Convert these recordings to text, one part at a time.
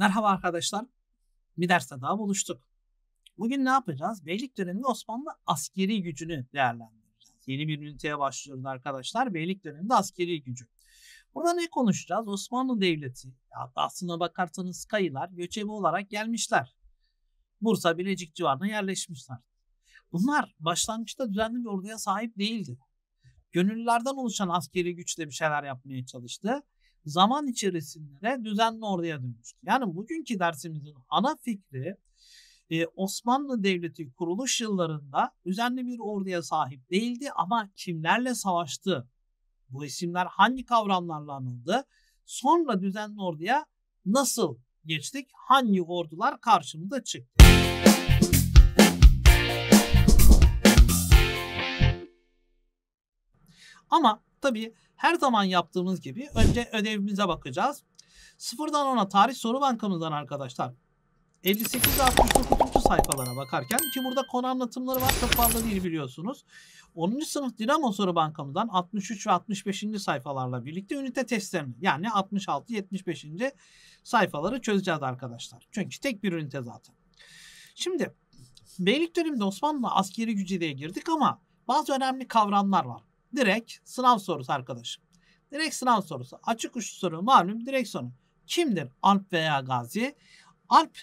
Merhaba arkadaşlar. Bir derste daha buluştuk. Bugün ne yapacağız? Beylik döneminde Osmanlı askeri gücünü değerlendireceğiz. Yeni bir üniteye başlıyoruz arkadaşlar. Beylik döneminde askeri gücü. Burada ne konuşacağız? Osmanlı Devleti, hatta aslına bakarsanız Kayılar göçebe olarak gelmişler. Bursa, Bilecik civarına yerleşmişler. Bunlar başlangıçta düzenli bir orduya sahip değildi. Gönüllülerden oluşan askeri güçle bir şeyler yapmaya çalıştı zaman içerisinde de düzenli orduya dönüştü. Yani bugünkü dersimizin ana fikri e, Osmanlı Devleti kuruluş yıllarında düzenli bir orduya sahip değildi ama kimlerle savaştı? Bu isimler hangi kavramlarla anıldı? Sonra düzenli orduya nasıl geçtik? Hangi ordular karşımıza çıktı? Ama tabii her zaman yaptığımız gibi önce ödevimize bakacağız. Sıfırdan ona tarih soru bankamızdan arkadaşlar 58 69. sayfalara bakarken ki burada konu anlatımları var çok fazla değil biliyorsunuz. 10. sınıf dinamo soru bankamızdan 63 ve 65. sayfalarla birlikte ünite testlerini yani 66-75. sayfaları çözeceğiz arkadaşlar. Çünkü tek bir ünite zaten. Şimdi beylik döneminde Osmanlı askeri gücüyle girdik ama bazı önemli kavramlar var. Direkt sınav sorusu arkadaşım. Direkt sınav sorusu. Açık uçlu soru malum direkt soru. Kimdir Alp veya Gazi? Alp,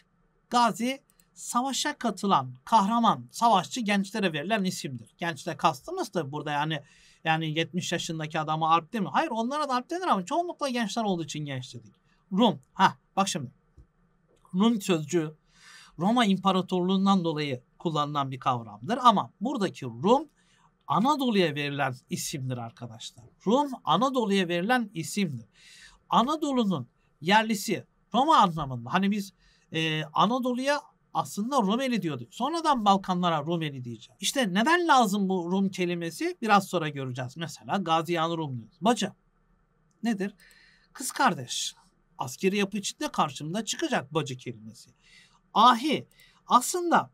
Gazi savaşa katılan kahraman, savaşçı gençlere verilen isimdir. Gençle kastımız da burada yani yani 70 yaşındaki adamı Alp değil mi? Hayır onlara da Alp denir ama çoğunlukla gençler olduğu için genç dedik. Rum. Ha bak şimdi. Rum sözcüğü Roma İmparatorluğundan dolayı kullanılan bir kavramdır ama buradaki Rum Anadolu'ya verilen isimdir arkadaşlar. Rum Anadolu'ya verilen isimdir. Anadolu'nun yerlisi Roma anlamında. Hani biz e, Anadolu'ya aslında Rumeli diyorduk. Sonradan Balkanlara Rumeli diyeceğiz. İşte neden lazım bu Rum kelimesi biraz sonra göreceğiz. Mesela Gaziyan Rum diyoruz. Bacı nedir? Kız kardeş. Askeri yapı içinde karşımda çıkacak bacı kelimesi. Ahi aslında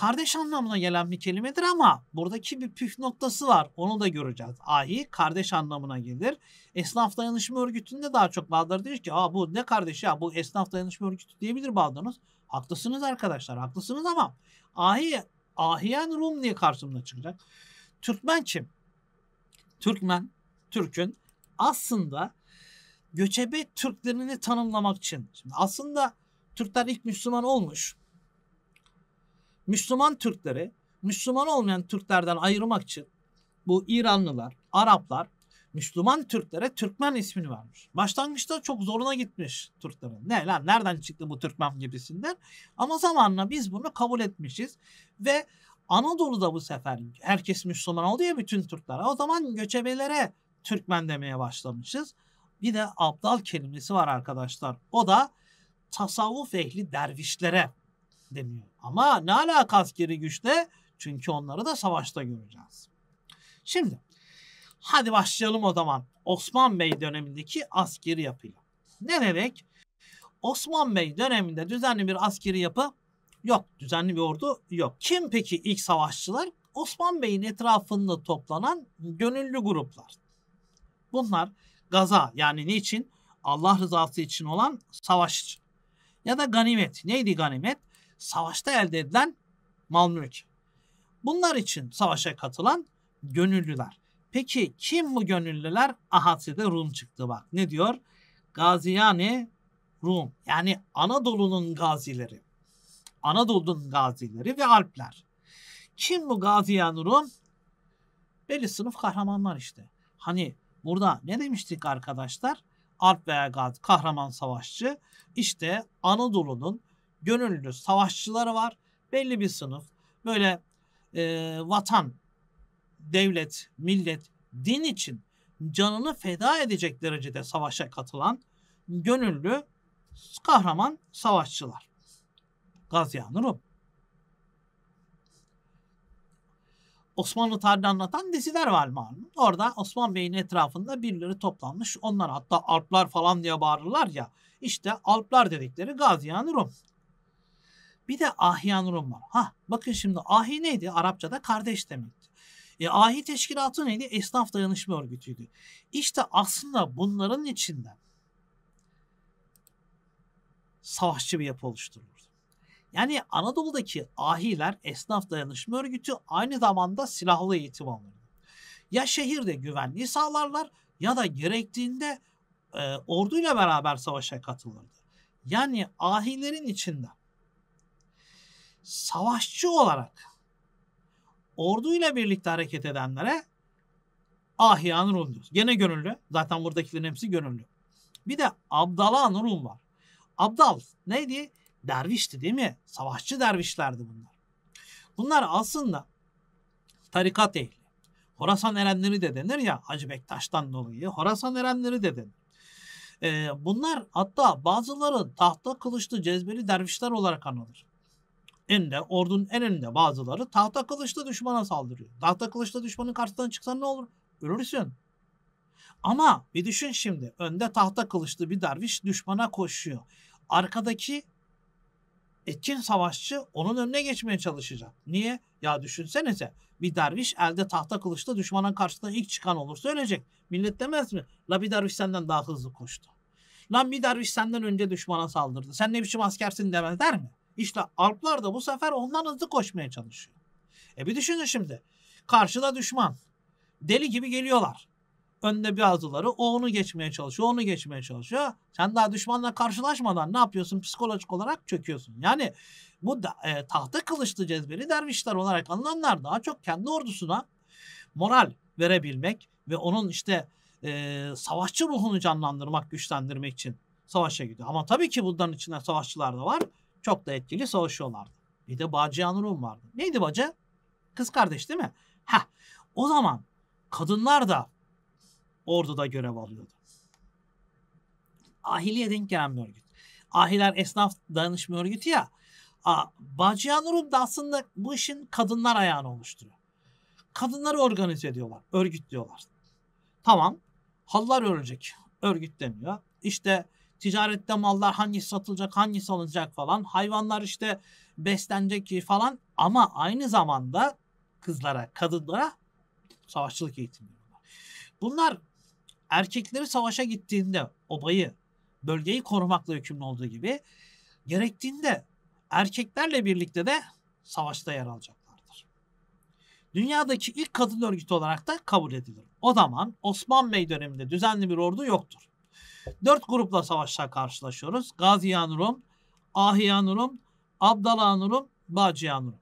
kardeş anlamına gelen bir kelimedir ama buradaki bir püf noktası var. Onu da göreceğiz. Ai kardeş anlamına gelir. Esnaf dayanışma örgütünde daha çok bazıları diyor ki Aa, bu ne kardeş ya bu esnaf dayanışma örgütü diyebilir bazılarınız. Haklısınız arkadaşlar haklısınız ama ahi, ahiyen Rum diye karşımda çıkacak. Türkmen kim? Türkmen, Türk'ün aslında göçebe Türklerini tanımlamak için. Şimdi aslında Türkler ilk Müslüman olmuş. Müslüman Türkleri Müslüman olmayan Türklerden ayırmak için bu İranlılar, Araplar Müslüman Türklere Türkmen ismini vermiş. Başlangıçta çok zoruna gitmiş Türklerin. Ne lan nereden çıktı bu Türkmen gibisinden. Ama zamanla biz bunu kabul etmişiz. Ve Anadolu'da bu sefer herkes Müslüman oldu ya bütün Türkler. O zaman göçebelere Türkmen demeye başlamışız. Bir de abdal kelimesi var arkadaşlar. O da tasavvuf ehli dervişlere deniyor. Ama ne alaka askeri güçle? Çünkü onları da savaşta göreceğiz. Şimdi hadi başlayalım o zaman Osman Bey dönemindeki askeri yapıyla. Ne demek? Osman Bey döneminde düzenli bir askeri yapı yok. Düzenli bir ordu yok. Kim peki ilk savaşçılar? Osman Bey'in etrafında toplanan gönüllü gruplar. Bunlar gaza yani niçin? Allah rızası için olan savaş için. Ya da ganimet. Neydi ganimet? savaşta elde edilen mal mülk. Bunlar için savaşa katılan gönüllüler. Peki kim bu gönüllüler? Ahatsi'de Rum çıktı bak. Ne diyor? Gaziyani Rum yani Anadolu'nun gazileri. Anadolu'nun gazileri ve Alpler. Kim bu Gaziyani Rum? Belli sınıf kahramanlar işte. Hani burada ne demiştik arkadaşlar? Alp veya Gazi kahraman savaşçı İşte Anadolu'nun gönüllü savaşçıları var. Belli bir sınıf. Böyle e, vatan, devlet, millet, din için canını feda edecek derecede savaşa katılan gönüllü kahraman savaşçılar. Gaziyan-ı Osmanlı tarihini anlatan diziler var malum. Orada Osman Bey'in etrafında birileri toplanmış. Onlar hatta Alplar falan diye bağırırlar ya. İşte Alplar dedikleri Gaziyan-ı bir de Ahyan var. Ha, bakın şimdi ahi neydi? Arapçada kardeş demekti. E, ahi teşkilatı neydi? Esnaf dayanışma örgütüydü. İşte aslında bunların içinden savaşçı bir yapı oluşturulur. Yani Anadolu'daki ahiler esnaf dayanışma örgütü aynı zamanda silahlı eğitim alırdı. Ya şehirde güvenliği sağlarlar ya da gerektiğinde e, orduyla beraber savaşa katılırdı. Yani ahilerin içinden savaşçı olarak orduyla birlikte hareket edenlere ahiyan Rum diyoruz. Gene gönüllü. Zaten buradakilerin hepsi gönüllü. Bir de Abdalan Rum var. Abdal neydi? Dervişti değil mi? Savaşçı dervişlerdi bunlar. Bunlar aslında tarikat ehli. Horasan erenleri de denir ya Hacı Bektaş'tan dolayı. Horasan erenleri de denir. Ee, bunlar hatta bazıları tahta kılıçlı cezbeli dervişler olarak anılır önde, ordunun en önünde bazıları tahta kılıçlı düşmana saldırıyor. Tahta kılıçlı düşmanın karşısına çıksan ne olur? Ölürsün. Ama bir düşün şimdi. Önde tahta kılıçlı bir derviş düşmana koşuyor. Arkadaki etkin savaşçı onun önüne geçmeye çalışacak. Niye? Ya düşünsenize bir derviş elde tahta kılıçla düşmanın karşısına ilk çıkan olursa ölecek. Millet demez mi? La bir derviş senden daha hızlı koştu. Lan bir derviş senden önce düşmana saldırdı. Sen ne biçim askersin demez der mi? İşte Alplar da bu sefer ondan hızlı koşmaya çalışıyor. E bir düşünün şimdi. Karşıda düşman. Deli gibi geliyorlar. Önde bazıları o onu geçmeye çalışıyor, onu geçmeye çalışıyor. Sen daha düşmanla karşılaşmadan ne yapıyorsun? Psikolojik olarak çöküyorsun. Yani bu da, e, tahta kılıçlı cezbeli dervişler olarak anılanlar daha çok kendi ordusuna moral verebilmek ve onun işte e, savaşçı ruhunu canlandırmak, güçlendirmek için savaşa gidiyor. Ama tabii ki bunların içinde savaşçılar da var. Çok da etkili savaşıyorlardı. Bir de Bacı Yanurum vardı. Neydi bacı? Kız kardeş değil mi? Ha. O zaman kadınlar da orduda görev alıyordu. Ahiliye denk gelen bir örgüt. Ahiler esnaf danışma örgütü ya. Bacı Yanurum da aslında bu işin kadınlar ayağını oluşturuyor. Kadınları organize ediyorlar, örgütlüyorlar. Tamam. Hallar örecek örgütleniyor. İşte Ticarette mallar hangi satılacak, hangi alınacak falan. Hayvanlar işte beslenecek falan. Ama aynı zamanda kızlara, kadınlara savaşçılık eğitimi veriyorlar. Bunlar erkekleri savaşa gittiğinde obayı, bölgeyi korumakla yükümlü olduğu gibi gerektiğinde erkeklerle birlikte de savaşta yer alacaklardır. Dünyadaki ilk kadın örgütü olarak da kabul edilir. O zaman Osman Bey döneminde düzenli bir ordu yoktur. Dört grupla savaşta karşılaşıyoruz. Gaziyan Rum, Ahiyan Rum, Abdalan Rum, Bacıyan Rum.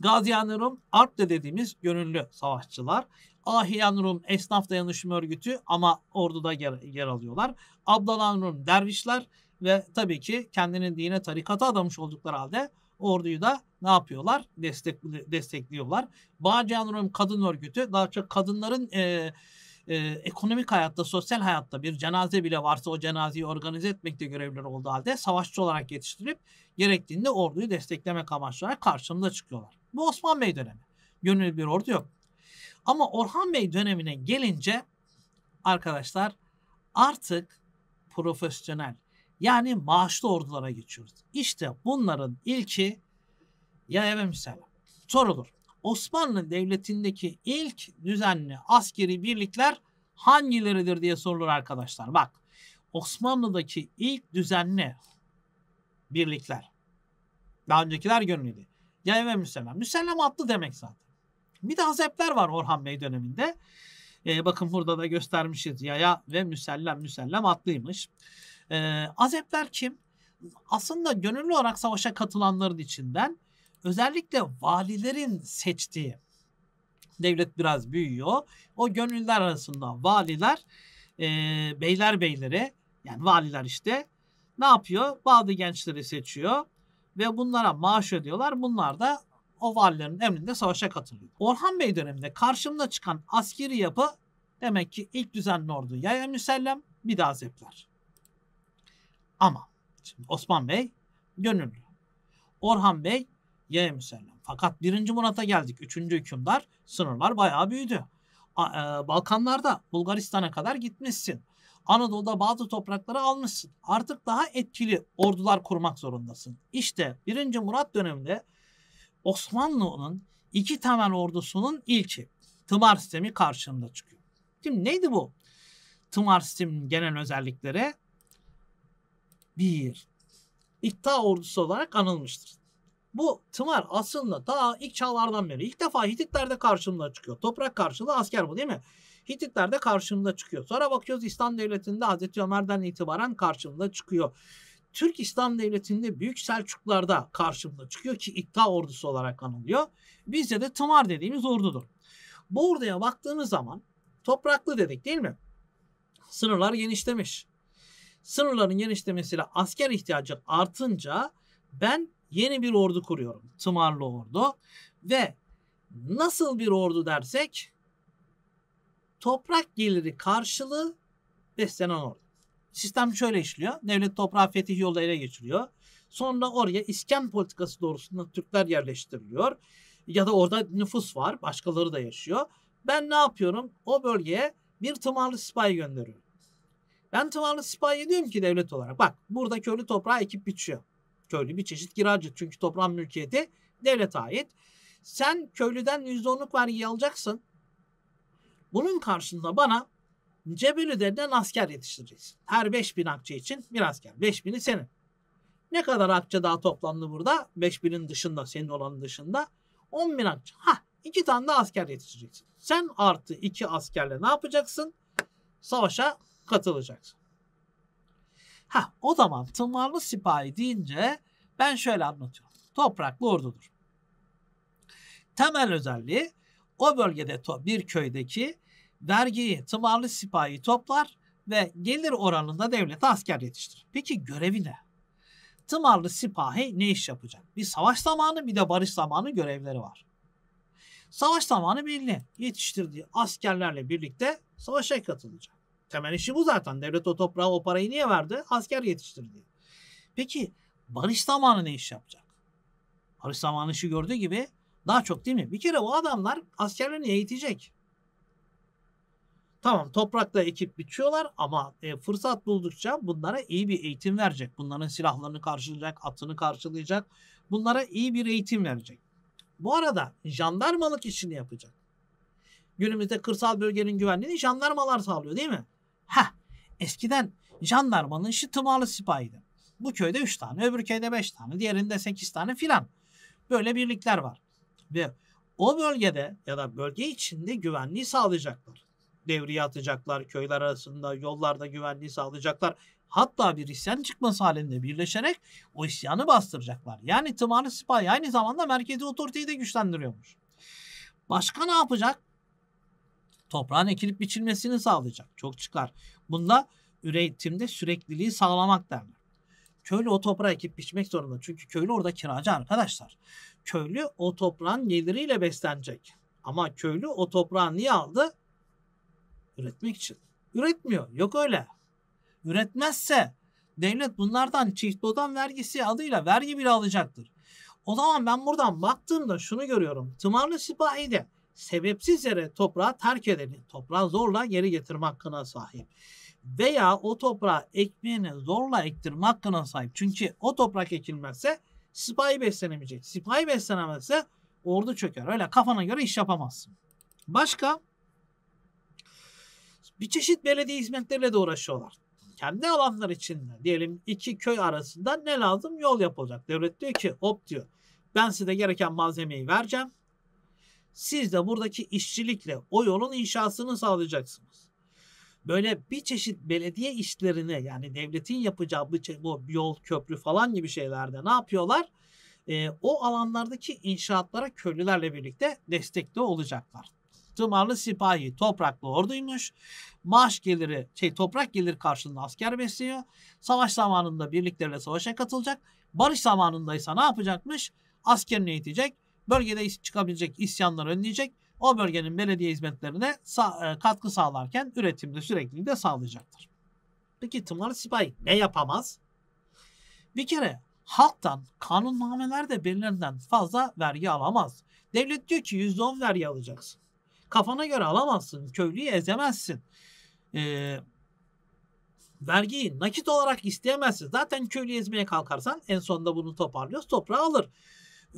Gaziyan Rum, Art'te dediğimiz gönüllü savaşçılar. Ahiyan Rum esnaf dayanışma örgütü ama orduda yer, yer alıyorlar. Abdalan Rum dervişler ve tabii ki kendini dine tarikata adamış oldukları halde orduyu da ne yapıyorlar? Destek, destekliyorlar. Bağcan Rum kadın örgütü daha çok kadınların e, e, ekonomik hayatta, sosyal hayatta bir cenaze bile varsa o cenazeyi organize etmekte görevliler olduğu halde savaşçı olarak yetiştirip gerektiğinde orduyu desteklemek amaçlı olarak karşımıza çıkıyorlar. Bu Osman Bey dönemi. Gönüllü bir ordu yok. Ama Orhan Bey dönemine gelince arkadaşlar artık profesyonel yani maaşlı ordulara geçiyoruz. İşte bunların ilki ya evet evimsel sorulur. Osmanlı Devleti'ndeki ilk düzenli askeri birlikler hangileridir diye sorulur arkadaşlar. Bak Osmanlı'daki ilk düzenli birlikler. Daha öncekiler gönüllüydü. Yay ve müsellem. Müsellem attı demek zaten. Bir de hazepler var Orhan Bey döneminde. Ee, bakın burada da göstermişiz. Yaya ve müsellem. Müsellem atlıymış. Ee, azepler kim? Aslında gönüllü olarak savaşa katılanların içinden özellikle valilerin seçtiği devlet biraz büyüyor. O gönüller arasında valiler e, beyler beyleri yani valiler işte ne yapıyor? Bazı gençleri seçiyor ve bunlara maaş ödüyorlar. Bunlar da o valilerin emrinde savaşa katılıyor. Orhan Bey döneminde karşımda çıkan askeri yapı demek ki ilk düzenli ordu yaya müsellem bir daha zepler. Ama şimdi Osman Bey gönüllü. Orhan Bey Y müsellem. Fakat 1. Murat'a geldik. 3. hükümdar. Sınırlar bayağı büyüdü. E, Balkanlarda Bulgaristan'a kadar gitmişsin. Anadolu'da bazı toprakları almışsın. Artık daha etkili ordular kurmak zorundasın. İşte 1. Murat döneminde Osmanlı'nın iki temel ordusunun ilki tımar sistemi karşımda çıkıyor. Şimdi neydi bu? Tımar sistemin genel özellikleri bir, iddia ordusu olarak anılmıştır. Bu tımar aslında daha ilk çağlardan beri ilk defa Hititler'de karşımıza çıkıyor. Toprak karşılığı asker bu değil mi? Hititler'de karşımıza çıkıyor. Sonra bakıyoruz İslam Devleti'nde Hazreti Ömer'den itibaren karşımıza çıkıyor. Türk İslam Devleti'nde Büyük Selçuklarda karşımıza çıkıyor ki iddia ordusu olarak anılıyor. Bizde de tımar dediğimiz ordudur. Bu orduya baktığınız zaman topraklı dedik değil mi? Sınırlar genişlemiş. Sınırların genişlemesiyle asker ihtiyacı artınca ben yeni bir ordu kuruyorum. Tımarlı ordu. Ve nasıl bir ordu dersek toprak geliri karşılığı beslenen ordu. Sistem şöyle işliyor. Devlet toprağı fetih yolda ele geçiriyor. Sonra oraya iskan politikası doğrusunda Türkler yerleştiriliyor. Ya da orada nüfus var. Başkaları da yaşıyor. Ben ne yapıyorum? O bölgeye bir tımarlı sipahi gönderiyorum. Ben tımarlı sipahi diyorum ki devlet olarak. Bak burada köylü toprağa ekip biçiyor. Köylü bir çeşit kiracı. Çünkü toprağın mülkiyeti devlete ait. Sen köylüden %10'luk vergi alacaksın. Bunun karşılığında bana Cebelidere'den asker yetiştireceksin. Her 5 bin akçe için bir asker. 5 bini senin. Ne kadar akçe daha toplandı burada? 5 binin dışında, senin olanın dışında. 10 bin akçe. Ha, iki tane de asker yetiştireceksin. Sen artı iki askerle ne yapacaksın? Savaşa katılacaksın. Ha o zaman tımarlı sipahi deyince ben şöyle anlatıyorum. Topraklı ordudur. Temel özelliği o bölgede bir köydeki vergiyi tımarlı sipahi toplar ve gelir oranında devlete asker yetiştirir. Peki görevi ne? Tımarlı sipahi ne iş yapacak? Bir savaş zamanı bir de barış zamanı görevleri var. Savaş zamanı belli. Yetiştirdiği askerlerle birlikte savaşa katılacak temel işi bu zaten. Devlet o toprağa o parayı niye verdi? Asker yetiştirdi. Peki barış zamanı ne iş yapacak? Barış zamanı işi gördüğü gibi daha çok değil mi? Bir kere o adamlar askerlerini eğitecek. Tamam toprakla ekip biçiyorlar ama e, fırsat buldukça bunlara iyi bir eğitim verecek. Bunların silahlarını karşılayacak, atını karşılayacak. Bunlara iyi bir eğitim verecek. Bu arada jandarmalık işini yapacak. Günümüzde kırsal bölgenin güvenliğini jandarmalar sağlıyor değil mi? Ha, eskiden jandarmanın işi tımarlı sipahiydi. Bu köyde 3 tane, öbür köyde 5 tane, diğerinde 8 tane filan. Böyle birlikler var. Ve o bölgede ya da bölge içinde güvenliği sağlayacaklar. Devriye atacaklar, köyler arasında, yollarda güvenliği sağlayacaklar. Hatta bir isyan çıkması halinde birleşerek o isyanı bastıracaklar. Yani tımarlı sipahi aynı zamanda merkezi otoriteyi de güçlendiriyormuş. Başka ne yapacak? toprağın ekilip biçilmesini sağlayacak. Çok çıkar. Bunda üretimde sürekliliği sağlamak derler. Köylü o toprağı ekip biçmek zorunda. Çünkü köylü orada kiracı arkadaşlar. Köylü o toprağın geliriyle beslenecek. Ama köylü o toprağı niye aldı? Üretmek için. Üretmiyor. Yok öyle. Üretmezse devlet bunlardan çift odan vergisi adıyla vergi bile alacaktır. O zaman ben buradan baktığımda şunu görüyorum. Tımarlı sipahi de sebepsiz yere toprağı terk edeni, toprağı zorla geri getirme hakkına sahip. Veya o toprağı ekmeğini zorla ektirme hakkına sahip. Çünkü o toprak ekilmezse sipahi beslenemeyecek. Sipahi beslenemezse ordu çöker. Öyle kafana göre iş yapamazsın. Başka bir çeşit belediye hizmetleriyle de uğraşıyorlar. Kendi alanlar içinde diyelim iki köy arasında ne lazım yol yapılacak. Devlet diyor ki hop diyor ben size gereken malzemeyi vereceğim siz de buradaki işçilikle o yolun inşasını sağlayacaksınız. Böyle bir çeşit belediye işlerini, yani devletin yapacağı bu, bu yol, köprü falan gibi şeylerde ne yapıyorlar? E, o alanlardaki inşaatlara köylülerle birlikte destekli olacaklar. Tımarlı sipahi topraklı orduymuş. Maaş geliri, şey toprak gelir karşılığında asker besliyor. Savaş zamanında birliklerle savaşa katılacak. Barış zamanında ise ne yapacakmış? Askerini eğitecek bölgede çıkabilecek isyanları önleyecek, o bölgenin belediye hizmetlerine e, katkı sağlarken üretimde sürekli de sağlayacaktır. Peki tımlar sipahi ne yapamaz? Bir kere halktan kanunnamelerde belirlenden fazla vergi alamaz. Devlet diyor ki %10 vergi alacaksın. Kafana göre alamazsın. Köylüyü ezemezsin. Ee, vergiyi nakit olarak isteyemezsin. Zaten köylü ezmeye kalkarsan en sonunda bunu toparlıyoruz. Toprağı alır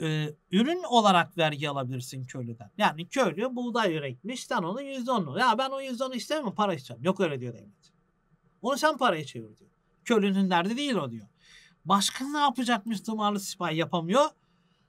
e, ürün olarak vergi alabilirsin köylüden. Yani köylü buğday üretmiş sen onu %10'unu. Ya ben o %10'u istemiyorum para isteyeceğim. Yok öyle diyor devlet. Onu sen paraya çevir diyor. Köylünün derdi değil o diyor. Başka ne yapacakmış dımarlı sipahi yapamıyor.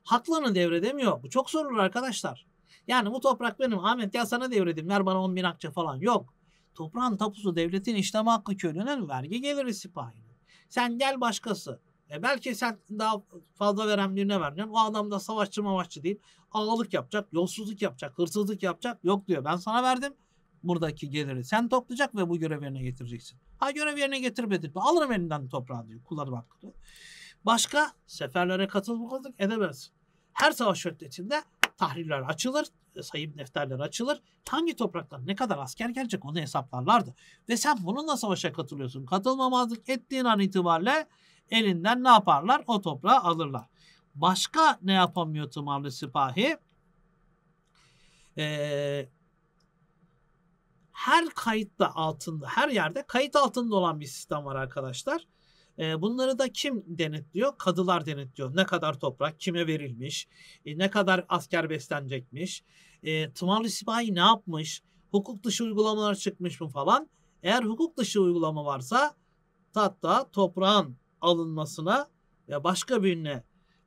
Haklarını devredemiyor. Bu çok zor arkadaşlar. Yani bu toprak benim Ahmet ya sana devredeyim ver bana 10 bin akçe falan. Yok. Toprağın tapusu devletin işlem hakkı köylünün vergi geliri sipahi? Sen gel başkası. E belki sen daha fazla veren birine vermiyorsun. O adam da savaşçı mavaşçı değil. Ağalık yapacak, yolsuzluk yapacak, hırsızlık yapacak. Yok diyor ben sana verdim buradaki geliri. Sen toplayacak ve bu görev yerine getireceksin. Ha görev yerine getirmedin mi? Alırım elinden toprağı diyor. Kullanım hakkı diyor. Başka seferlere katılmamak edemez. Her savaş ötesinde tahriller açılır, e, sayım defterleri açılır. Hangi topraktan ne kadar asker gelecek onu hesaplarlardı. Ve sen bununla savaşa katılıyorsun. Katılmamazlık ettiğin an itibariyle elinden ne yaparlar? O toprağı alırlar. Başka ne yapamıyor tımarlı sipahi? Ee, her kayıtta altında, her yerde kayıt altında olan bir sistem var arkadaşlar. E, bunları da kim denetliyor? Kadılar denetliyor. Ne kadar toprak kime verilmiş? E, ne kadar asker beslenecekmiş? E, tımarlı sipahi ne yapmış? Hukuk dışı uygulamalar çıkmış mı falan? Eğer hukuk dışı uygulama varsa hatta toprağın alınmasına ve başka birine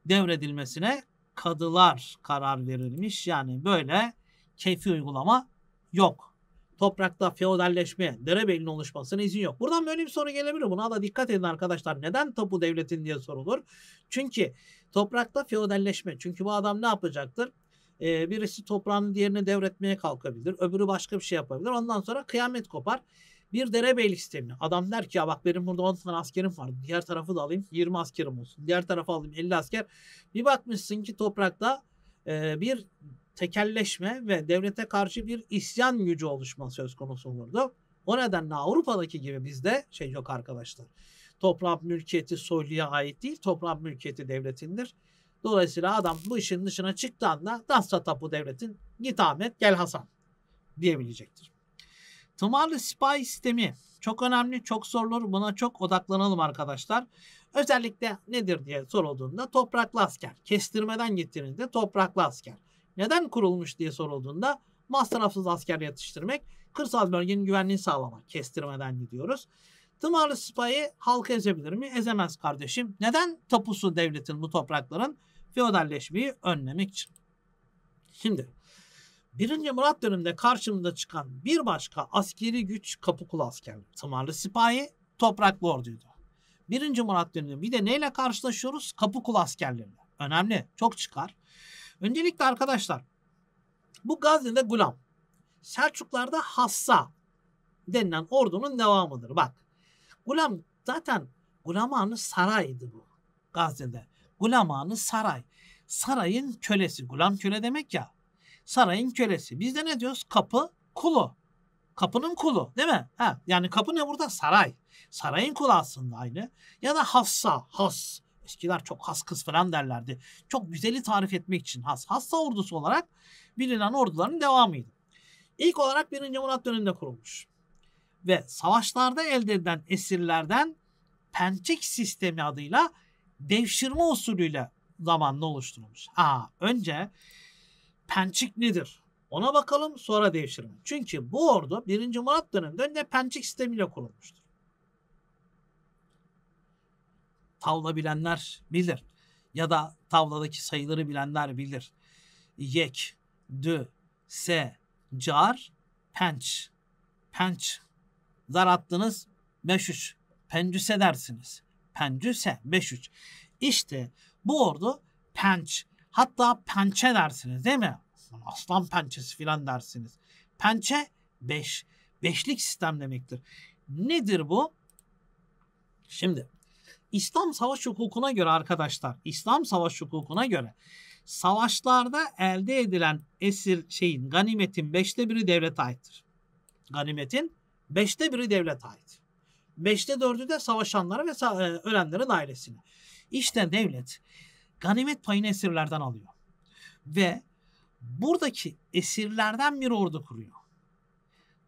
devredilmesine kadılar karar verilmiş. Yani böyle keyfi uygulama yok. Toprakta feodalleşme, derebeyliğin oluşmasına izin yok. Buradan böyle bir soru gelebilir. Buna da dikkat edin arkadaşlar. Neden tapu devletin diye sorulur. Çünkü toprakta feodalleşme. Çünkü bu adam ne yapacaktır? Ee, birisi toprağını diğerine devretmeye kalkabilir. Öbürü başka bir şey yapabilir. Ondan sonra kıyamet kopar. Bir derebeylik sistemini. Adam der ki ya bak benim burada 10 tane askerim var. Diğer tarafı da alayım 20 askerim olsun. Diğer tarafı alayım 50 asker. Bir bakmışsın ki toprakta e, bir tekelleşme ve devlete karşı bir isyan gücü oluşma söz konusu olurdu. O nedenle Avrupa'daki gibi bizde şey yok arkadaşlar. Toprak mülkiyeti soyluya ait değil, toprak mülkiyeti devletindir. Dolayısıyla adam bu işin dışına çıktığında dasta tapu devletin git Ahmet gel Hasan diyebilecektir. Tımarlı sipahi sistemi çok önemli, çok sorulur. Buna çok odaklanalım arkadaşlar. Özellikle nedir diye sorulduğunda topraklı asker. Kestirmeden getirildi topraklı asker. Neden kurulmuş diye sorulduğunda masrafsız asker yetiştirmek, kırsal bölgenin güvenliğini sağlamak. Kestirmeden gidiyoruz. Tımarlı sipahi halka ezebilir mi? Ezemez kardeşim. Neden tapusu devletin bu toprakların feodalleşmeyi önlemek için? Şimdi Birinci Murat döneminde karşımıza çıkan bir başka askeri güç Kapıkulu askerleri. Tımarlı sipahi, Toprak orduydu. Birinci Murat döneminde bir de neyle karşılaşıyoruz? Kapıkulu askerlerine. Önemli, çok çıkar. Öncelikle arkadaşlar, bu Gazze'de Gulam, Selçuklar'da Hassa denilen ordunun devamıdır. Bak, Gulam zaten Gulamanı saraydı bu Gazze'de. Gulamanı saray. Sarayın kölesi. Gulam köle demek ya sarayın kölesi. Biz de ne diyoruz? Kapı kulu. Kapının kulu değil mi? Ha, yani kapı ne burada? Saray. Sarayın kulu aslında aynı. Ya da hassa, has. Eskiler çok has kız falan derlerdi. Çok güzeli tarif etmek için has. Hassa ordusu olarak bilinen orduların devamıydı. İlk olarak birinci Murat döneminde kurulmuş. Ve savaşlarda elde edilen esirlerden pençek sistemi adıyla devşirme usulüyle zamanla oluşturulmuş. Aa, önce Pençik nedir? Ona bakalım sonra devşirme. Çünkü bu ordu 1. Murat döneminde ne pençik sistemiyle kurulmuştur. Tavla bilenler bilir. Ya da tavladaki sayıları bilenler bilir. Yek, dü, se, car, penç. Penç. Zar attınız 5-3. Pencüse dersiniz. Pencüse 5-3. İşte bu ordu penç Hatta pençe dersiniz değil mi? Aslan pençesi filan dersiniz. Pençe 5. Beş. Beşlik sistem demektir. Nedir bu? Şimdi İslam savaş hukukuna göre arkadaşlar, İslam savaş hukukuna göre savaşlarda elde edilen esir şeyin, ganimetin beşte biri devlete aittir. Ganimetin beşte biri devlete ait. Beşte dördü de savaşanlara ve e, ölenlerin ailesine. İşte devlet ganimet payını esirlerden alıyor. Ve buradaki esirlerden bir ordu kuruyor.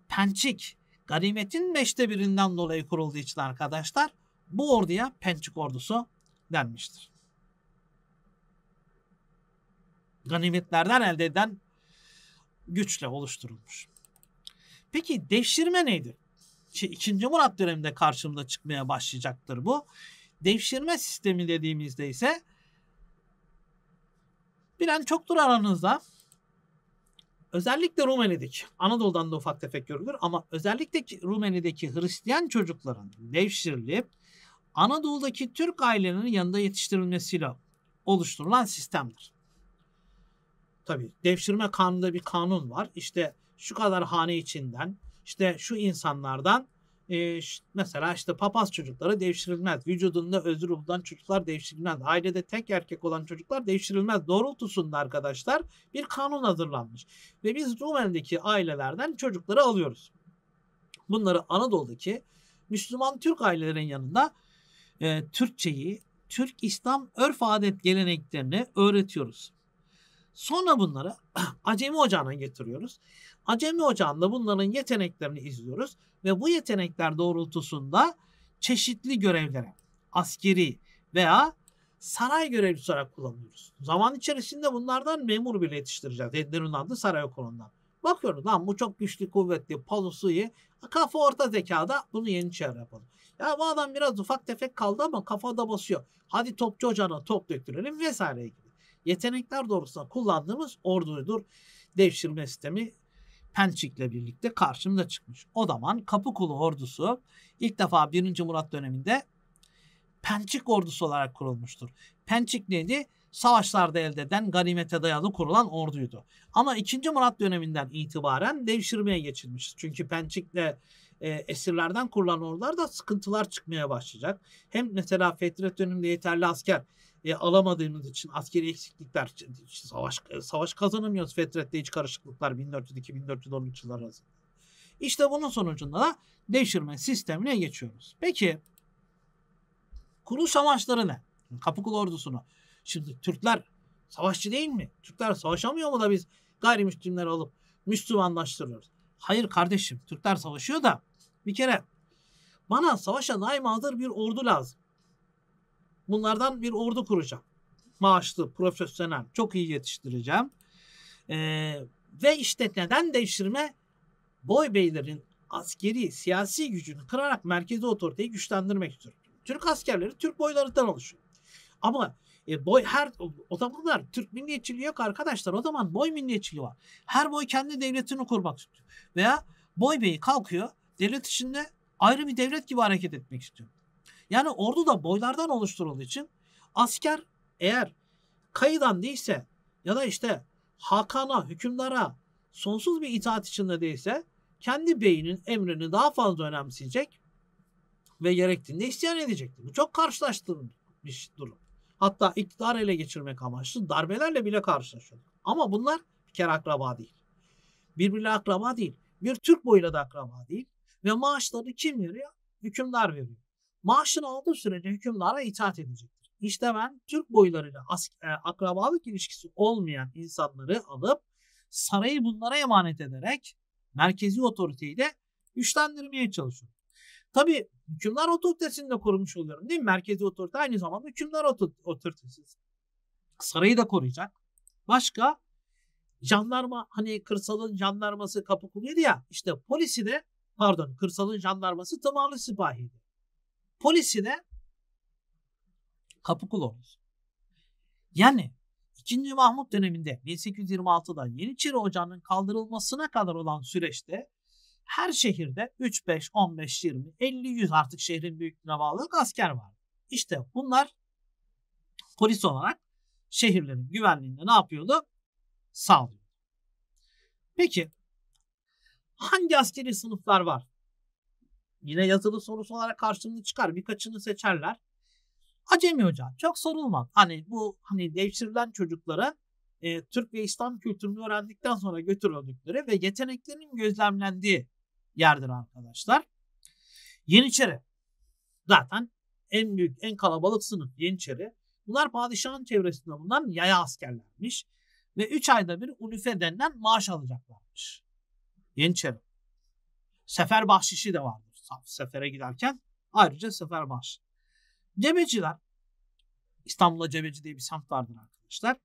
Pençik, ganimetin beşte birinden dolayı kurulduğu için arkadaşlar bu orduya Pençik ordusu denmiştir. Ganimetlerden elde eden güçle oluşturulmuş. Peki devşirme neydi? Şey, ikinci Murat döneminde karşımda çıkmaya başlayacaktır bu. Devşirme sistemi dediğimizde ise Bilen çoktur aranızda. Özellikle Rumeli'deki, Anadolu'dan da ufak tefek görülür ama özellikle Rumeli'deki Hristiyan çocukların devşirilip Anadolu'daki Türk ailelerinin yanında yetiştirilmesiyle oluşturulan sistemdir. Tabi devşirme kanunda bir kanun var. İşte şu kadar hane içinden, işte şu insanlardan e, mesela işte papaz çocukları devşirilmez. Vücudunda özür olan çocuklar devşirilmez. Ailede tek erkek olan çocuklar devşirilmez. Doğrultusunda arkadaşlar bir kanun hazırlanmış. Ve biz Rumen'deki ailelerden çocukları alıyoruz. Bunları Anadolu'daki Müslüman Türk ailelerin yanında e, Türkçeyi, Türk İslam örf adet geleneklerini öğretiyoruz. Sonra bunları acemi ocağına getiriyoruz. Acemi ocağında bunların yeteneklerini izliyoruz ve bu yetenekler doğrultusunda çeşitli görevlere, askeri veya saray görevlisi olarak kullanıyoruz. Zaman içerisinde bunlardan memur bile yetiştireceğiz. Dedilerin adı saray okulundan. Bakıyoruz lan bu çok güçlü kuvvetli palosu iyi. Kafa orta zekada bunu yeni çevre yapalım. Ya bu adam biraz ufak tefek kaldı ama kafada basıyor. Hadi topçu ocağına top döktürelim vesaire gibi yetenekler doğrultusunda kullandığımız orduydur. Devşirme sistemi Pençik'le birlikte karşımda çıkmış. O zaman Kapıkulu ordusu ilk defa 1. Murat döneminde Pençik ordusu olarak kurulmuştur. Pençik neydi? Savaşlarda elde eden ganimete dayalı kurulan orduydu. Ama 2. Murat döneminden itibaren devşirmeye geçilmiş. Çünkü Pençik'le e, esirlerden kurulan ordularda sıkıntılar çıkmaya başlayacak. Hem mesela Fetret döneminde yeterli asker e, alamadığımız için askeri eksiklikler, savaş e, savaş kazanamıyoruz Fetret'te hiç karışıklıklar 1400 1413 yıllar arasında. İşte bunun sonucunda da devşirme sistemine geçiyoruz. Peki kuruluş amaçları ne? Kapıkulu ordusunu. Şimdi Türkler savaşçı değil mi? Türkler savaşamıyor mu da biz gayrimüslimleri alıp Müslümanlaştırıyoruz? Hayır kardeşim Türkler savaşıyor da bir kere bana savaşa daim hazır bir ordu lazım. Bunlardan bir ordu kuracağım. Maaşlı, profesyonel, çok iyi yetiştireceğim. Ee, ve işte neden devşirme? Boy beylerin askeri, siyasi gücünü kırarak merkezi otoriteyi güçlendirmek istiyor. Türk askerleri Türk boylarından oluşuyor. Ama e, boy her o zamanlar Türk milliyetçiliği yok arkadaşlar. O zaman boy milliyetçiliği var. Her boy kendi devletini kurmak istiyor. Veya boy beyi kalkıyor devlet içinde ayrı bir devlet gibi hareket etmek istiyor. Yani ordu da boylardan oluşturulduğu için asker eğer kayıdan değilse ya da işte Hakan'a, hükümlara sonsuz bir itaat içinde değilse kendi beyinin emrini daha fazla önemseyecek ve gerektiğinde isyan edecektir. Bu çok karşılaştığım durum. Hatta iktidar ele geçirmek amaçlı darbelerle bile karşılaşıyor. Ama bunlar bir kere akraba değil. Birbirle akraba değil. Bir Türk boyuyla da akraba değil. Ve maaşları kim veriyor? Hükümdar veriyor maaşını aldığı sürece hükümdara itaat edecektir. İşte ben Türk boylarıyla e, akrabalık ilişkisi olmayan insanları alıp sarayı bunlara emanet ederek merkezi otoriteyi de güçlendirmeye çalışıyorum. Tabi hükümdar otoritesini de korumuş oluyorum değil mi? Merkezi otorite aynı zamanda hükümdar otoritesi. Sarayı da koruyacak. Başka jandarma hani kırsalın jandarması kapı kuluydu ya işte polisi de pardon kırsalın jandarması tımarlı sipahiydi polisine kapı kul olur. Yani 2. Mahmut döneminde 1826'da Yeniçeri Ocağı'nın kaldırılmasına kadar olan süreçte her şehirde 3, 5, 15, 20, 50, 100 artık şehrin büyüklüğüne bağlı asker var. İşte bunlar polis olarak şehirlerin güvenliğinde ne yapıyordu? Sağlıyor. Peki hangi askeri sınıflar var? Yine yazılı sorusu olarak karşılığını çıkar. Birkaçını seçerler. Acemi hoca. Çok sorulmaz. Hani bu hani devşirilen çocuklara e, Türk ve İslam kültürünü öğrendikten sonra götürüldükleri ve yeteneklerinin gözlemlendiği yerdir arkadaşlar. Yeniçeri. Zaten en büyük, en kalabalık sınıf Yeniçeri. Bunlar padişahın çevresinde bulunan yaya askerlermiş. Ve 3 ayda bir unife denilen maaş alacaklarmış. Yeniçeri. Sefer bahşişi de vardı sefere giderken ayrıca sefer başlıyor. Cebeciler, İstanbul'da Cebeci diye bir semt vardır arkadaşlar.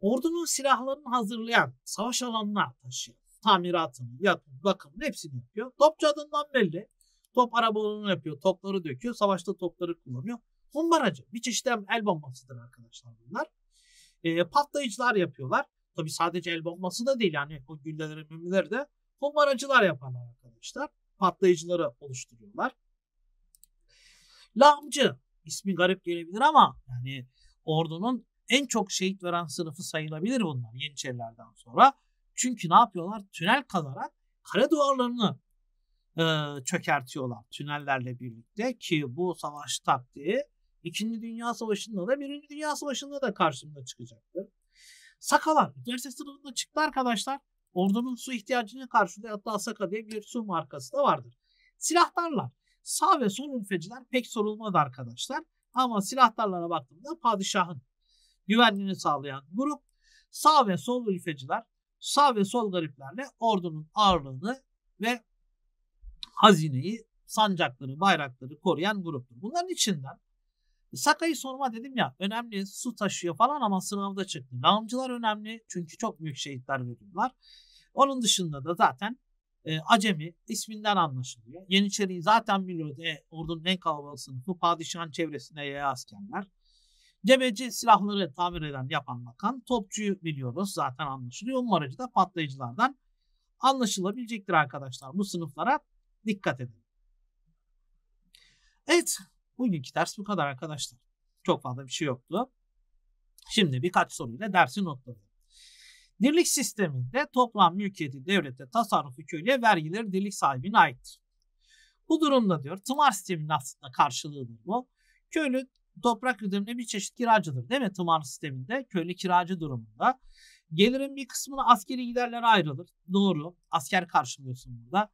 Ordunun silahlarını hazırlayan, savaş alanına taşıyor, tamiratını, yatını, bakımını hepsini yapıyor. Topçu adından belli. Top arabalarını yapıyor, topları döküyor, savaşta topları kullanıyor. Humbaracı, bir çeşit el bombasıdır arkadaşlar bunlar. E, patlayıcılar yapıyorlar. Tabi sadece el bombası da değil yani o gülleleri, mümileri de humbaracılar yaparlar arkadaşlar patlayıcıları oluşturuyorlar. Lağımcı ismi garip gelebilir ama yani ordunun en çok şehit veren sınıfı sayılabilir bunlar Yeniçerilerden sonra. Çünkü ne yapıyorlar? Tünel kazarak kale duvarlarını e, çökertiyorlar tünellerle birlikte ki bu savaş taktiği İkinci Dünya Savaşı'nda da Birinci Dünya Savaşı'nda da karşımıza çıkacaktır. Sakalar üniversite sınıfında çıktı arkadaşlar. Ordunun su ihtiyacını karşılayan hatta Asaka diye bir su markası da vardır. Silahlarla sağ ve sol ülfeciler pek sorulmadı arkadaşlar. Ama silahlarlara baktığımda padişahın güvenliğini sağlayan grup sağ ve sol ülfeciler sağ ve sol gariplerle ordunun ağırlığını ve hazineyi, sancakları, bayrakları koruyan gruptur. Bunların içinden Sakay'ı sorma dedim ya önemli su taşıyor falan ama sınavda çıktı. Lağımcılar önemli çünkü çok büyük şehitler veriyorlar. Onun dışında da zaten e, Acemi isminden anlaşılıyor. Yeniçeri'yi zaten biliyordu. E, ordunun en kalabalık sınıfı padişahın çevresine yaya askerler. Cebeci silahları tamir eden yapan bakan. Topçuyu biliyoruz zaten anlaşılıyor. Umarıcı da patlayıcılardan anlaşılabilecektir arkadaşlar. Bu sınıflara dikkat edin. Evet Bugünkü ders bu kadar arkadaşlar. Çok fazla bir şey yoktu. Şimdi birkaç soruyla dersi notladım. Dirlik sisteminde toplam mülkiyeti devlete, tasarruf hüküyle vergileri dirlik sahibine aittir. Bu durumda diyor tımar sisteminin aslında karşılığıdır bu. Köylü toprak ödemine bir çeşit kiracıdır değil mi tımar sisteminde? Köylü kiracı durumunda. Gelirin bir kısmını askeri giderlere ayrılır. Doğru. Asker karşılıyorsun burada.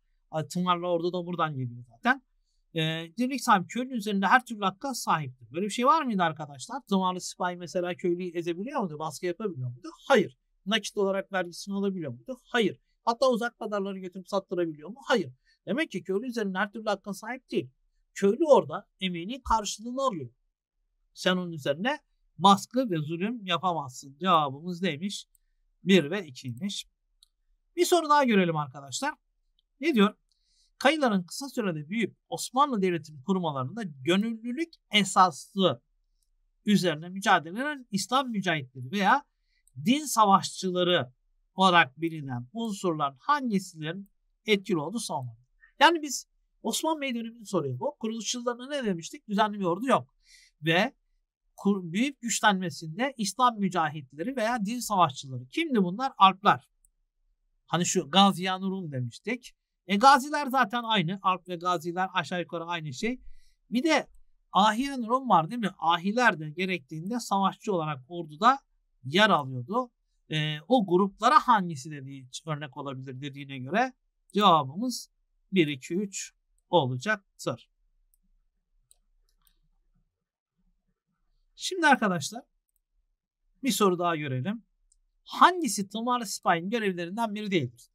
Tımarla orada da buradan geliyor zaten e, direkt sahibi köylünün üzerinde her türlü hakka sahiptir. Böyle bir şey var mıydı arkadaşlar? Zamanlı sipahi mesela köylüyü ezebiliyor muydu? Baskı yapabiliyor muydu? Hayır. Nakit olarak vergisini alabiliyor muydu? Hayır. Hatta uzak pazarları götürüp sattırabiliyor mu? Hayır. Demek ki köylü üzerinde her türlü hakkın sahip değil. Köylü orada emeğini karşılığını alıyor. Sen onun üzerine baskı ve zulüm yapamazsın. Cevabımız neymiş? 1 ve 2'ymiş. Bir soru daha görelim arkadaşlar. Ne diyor? Kayıların kısa sürede büyüyüp Osmanlı Devleti'nin kurmalarında gönüllülük esaslı üzerine mücadele eden İslam mücahitleri veya din savaşçıları olarak bilinen unsurların hangisilerin etkili olduğu savunmalı. Yani biz Osmanlı Bey dönemini soruyor bu. Kuruluş yıllarında ne demiştik? Düzenli bir ordu yok. Ve büyük güçlenmesinde İslam mücahitleri veya din savaşçıları. Kimdi bunlar? Alpler. Hani şu Gaziyan Rum demiştik. E gaziler zaten aynı. Alp ve gaziler aşağı yukarı aynı şey. Bir de Ahiren Rum var değil mi? Ahiler de gerektiğinde savaşçı olarak orduda yer alıyordu. E, o gruplara hangisi dediği örnek olabilir dediğine göre cevabımız 1, 2, 3 olacaktır. Şimdi arkadaşlar bir soru daha görelim. Hangisi Tımarlı Sipahi'nin görevlerinden biri değildir?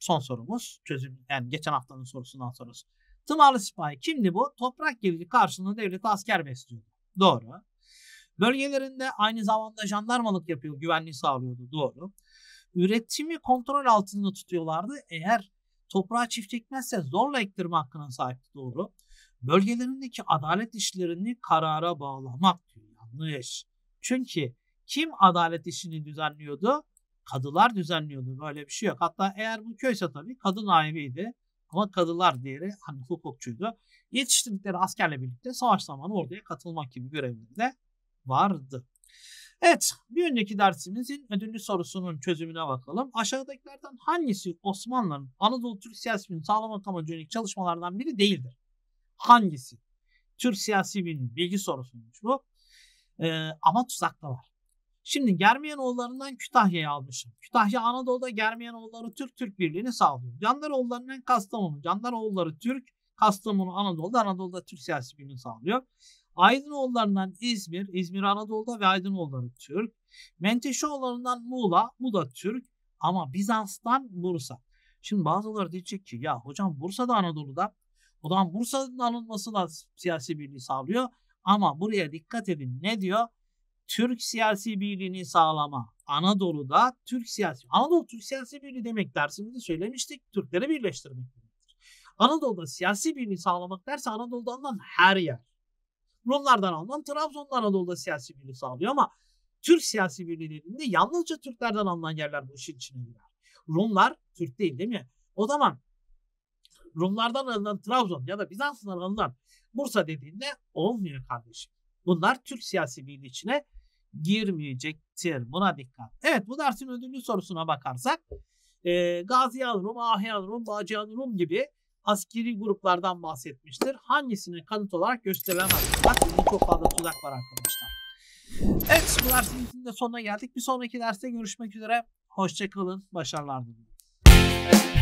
son sorumuz. Çözüm yani geçen haftanın sorusundan sonrası. Tımarlı sipahi kimdi bu? Toprak geliri karşılığında devlete asker besliyordu. Doğru. Bölgelerinde aynı zamanda jandarmalık yapıyor, güvenliği sağlıyordu. Doğru. Üretimi kontrol altında tutuyorlardı. Eğer toprağa çift ekmezse zorla ektirme hakkına sahipti. Doğru. Bölgelerindeki adalet işlerini karara bağlamak diyor. Yanlış. Çünkü kim adalet işini düzenliyordu? kadılar düzenliyordu. Böyle bir şey yok. Hatta eğer bu köyse tabii kadın aileydi, Ama kadılar diğeri hani hukukçuydu. Yetiştirdikleri askerle birlikte savaş zamanı orduya katılmak gibi görevinde vardı. Evet, bir önceki dersimizin ödüllü sorusunun çözümüne bakalım. Aşağıdakilerden hangisi Osmanlı'nın Anadolu Türk siyasetini sağlamak amacı yönelik çalışmalardan biri değildir? Hangisi? Türk siyasi bilgi sorusuymuş bu. Ee, ama tuzakta var. Şimdi Germiyanoğullarından Kütahya'yı almışım. Kütahya Anadolu'da Germiyanoğulları Türk Türk birliğini sağlıyor. Candaroğullarından Kastamonu. Candaroğulları Türk, Kastamonu Anadolu'da, Anadolu'da Türk siyasi birliğini sağlıyor. Aydınoğullarından İzmir, İzmir Anadolu'da ve Aydınoğulları Türk. Menteşeoğullarından Muğla, Muğla Türk ama Bizans'tan Bursa. Şimdi bazıları diyecek ki ya hocam Bursa da Anadolu'da o zaman Bursa'nın alınması da siyasi birliği sağlıyor. Ama buraya dikkat edin ne diyor? Türk siyasi birliğini sağlama. Anadolu'da Türk siyasi, Anadolu Türk siyasi birliği demek dersimizde söylemiştik. Türkleri birleştirmek demektir. Anadolu'da siyasi birliği sağlamak derse Anadolu'da alınan her yer. Rumlardan alınan Trabzon'da Anadolu'da siyasi birliği sağlıyor ama Türk siyasi birliğinde yalnızca Türklerden alınan yerler bu işin içine girer. Rumlar Türk değil değil mi? O zaman Rumlardan alınan Trabzon ya da Bizans'tan alınan Bursa dediğinde olmuyor kardeşim. Bunlar Türk siyasi birliği içine girmeyecektir. Buna dikkat. Evet bu dersin ödüllü sorusuna bakarsak e, Gaziyan Rum, Ahyan Rum, Bağcıyan Rum gibi askeri gruplardan bahsetmiştir. Hangisini kanıt olarak gösterilemez. Bak çok fazla tuzak var arkadaşlar. Evet bu dersimizin de sonuna geldik. Bir sonraki derste görüşmek üzere. Hoşçakalın. Başarılar diliyorum.